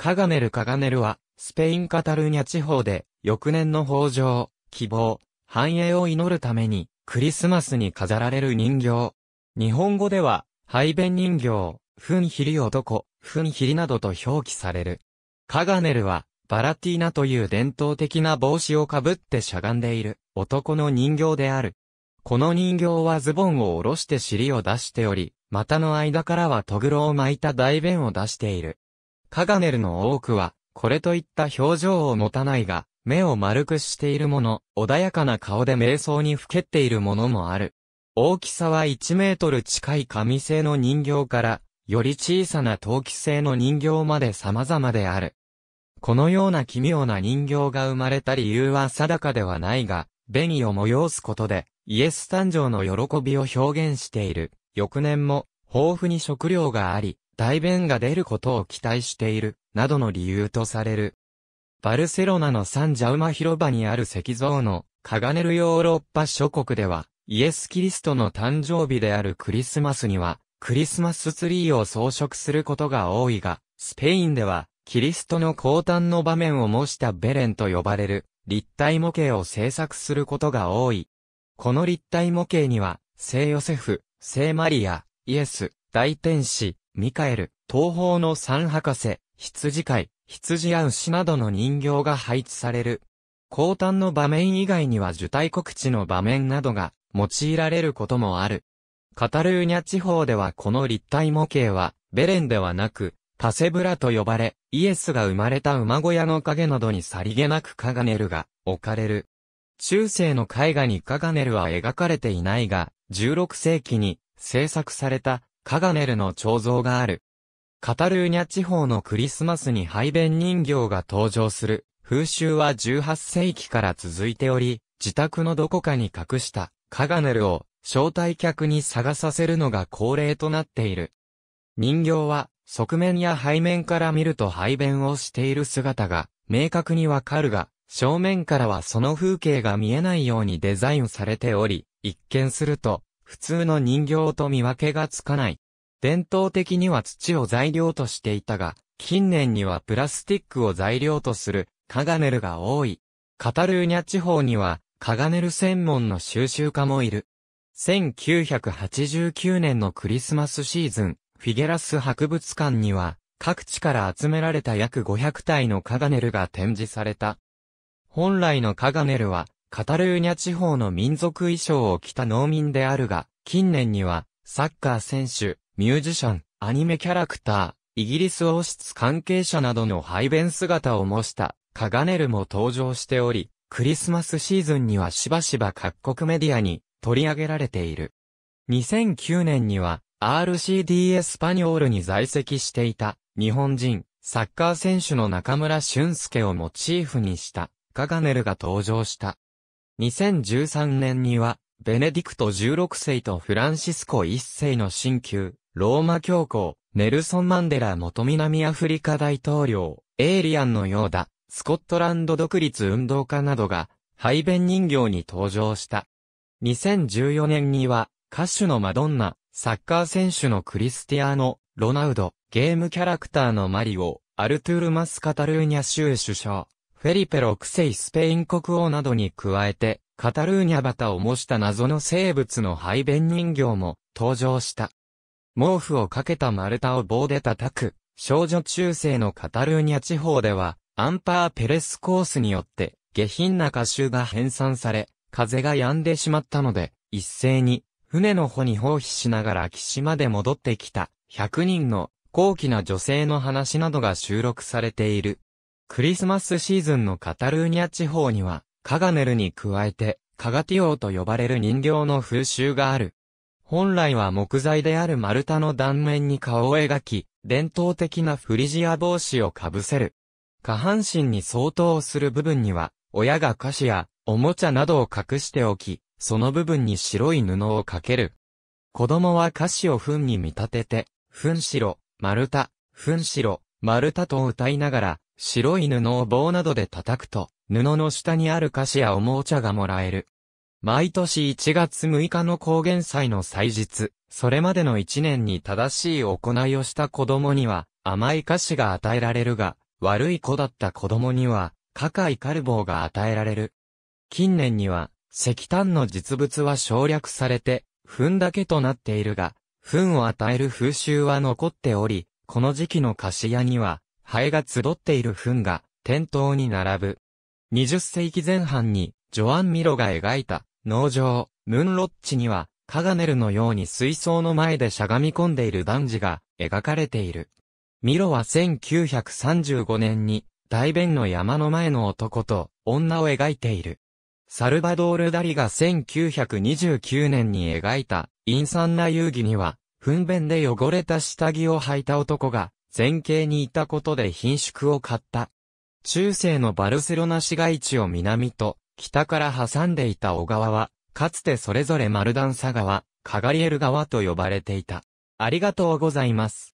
カガネル・カガネルは、スペイン・カタルーニャ地方で、翌年の豊穣、希望、繁栄を祈るために、クリスマスに飾られる人形。日本語では、排便人形、ふんひり男、ふんひりなどと表記される。カガネルは、バラティーナという伝統的な帽子をかぶってしゃがんでいる、男の人形である。この人形はズボンを下ろして尻を出しており、股の間からはトグロを巻いた大便を出している。カガネルの多くは、これといった表情を持たないが、目を丸くしているもの、穏やかな顔で瞑想にふけっているものもある。大きさは1メートル近い紙製の人形から、より小さな陶器製の人形まで様々である。このような奇妙な人形が生まれた理由は定かではないが、紅を催すことで、イエス誕生の喜びを表現している。翌年も、豊富に食料があり、大便が出ることを期待している、などの理由とされる。バルセロナのサンジャウマ広場にある石像の、カガネルヨーロッパ諸国では、イエス・キリストの誕生日であるクリスマスには、クリスマスツリーを装飾することが多いが、スペインでは、キリストの降誕の場面を模したベレンと呼ばれる、立体模型を制作することが多い。この立体模型には、聖ヨセフ、聖マリア、イエス、大天使、ミカエル、東方の三博士、羊飼い、羊や牛などの人形が配置される。後端の場面以外には受胎告知の場面などが用いられることもある。カタルーニャ地方ではこの立体模型は、ベレンではなく、パセブラと呼ばれ、イエスが生まれた馬小屋の影などにさりげなくカガネルが置かれる。中世の絵画にカガネルは描かれていないが、16世紀に制作されたカガネルの彫像がある。カタルーニャ地方のクリスマスに排便人形が登場する風習は18世紀から続いており、自宅のどこかに隠したカガネルを招待客に探させるのが恒例となっている。人形は側面や背面から見ると排便をしている姿が明確にわかるが、正面からはその風景が見えないようにデザインされており、一見すると、普通の人形と見分けがつかない。伝統的には土を材料としていたが、近年にはプラスティックを材料とするカガネルが多い。カタルーニャ地方にはカガネル専門の収集家もいる。1989年のクリスマスシーズン、フィゲラス博物館には各地から集められた約500体のカガネルが展示された。本来のカガネルはカタルーニャ地方の民族衣装を着た農民であるが、近年には、サッカー選手、ミュージシャン、アニメキャラクター、イギリス王室関係者などの排便姿を模した、カガネルも登場しており、クリスマスシーズンにはしばしば各国メディアに取り上げられている。2009年には RCD エスパニョールに在籍していた日本人サッカー選手の中村俊介をモチーフにしたカガネルが登場した。2013年には、ベネディクト16世とフランシスコ1世の新旧、ローマ教皇、ネルソン・マンデラ元南アフリカ大統領、エイリアンのようだ、スコットランド独立運動家などが、排便人形に登場した。2014年には、歌手のマドンナ、サッカー選手のクリスティアーノ、ロナウド、ゲームキャラクターのマリオ、アルトゥール・マスカタルーニャ州首相、フェリペ・6世スペイン国王などに加えて、カタルーニャバタを模した謎の生物の排便人形も登場した。毛布をかけた丸太を棒で叩く、少女中世のカタルーニャ地方では、アンパーペレスコースによって、下品な歌集が編纂され、風が止んでしまったので、一斉に、船の帆に放飛しながら岸まで戻ってきた、100人の高貴な女性の話などが収録されている。クリスマスシーズンのカタルーニャ地方には、カガネルに加えて、カガティオーと呼ばれる人形の風習がある。本来は木材である丸太の断面に顔を描き、伝統的なフリジア帽子をかぶせる。下半身に相当する部分には、親が菓子やおもちゃなどを隠しておき、その部分に白い布をかける。子供は菓子を糞に見立てて、糞白、丸太、糞白、丸太と歌いながら、白い布を棒などで叩くと、布の下にある菓子やおもちゃがもらえる。毎年1月6日の高原祭の祭日、それまでの1年に正しい行いをした子供には甘い菓子が与えられるが、悪い子だった子供には、カカイカルボーが与えられる。近年には、石炭の実物は省略されて、糞だけとなっているが、糞を与える風習は残っており、この時期の菓子屋には、ハエが集っている糞が店頭に並ぶ。20世紀前半にジョアン・ミロが描いた農場、ムンロッチにはカガネルのように水槽の前でしゃがみ込んでいる男児が描かれている。ミロは1935年に大便の山の前の男と女を描いている。サルバドール・ダリが1929年に描いた陰惨な遊戯には、糞便で汚れた下着を履いた男が前景にいたことで品縮を買った。中世のバルセロナ市街地を南と北から挟んでいた小川は、かつてそれぞれマルダンサ川、カガリエル川と呼ばれていた。ありがとうございます。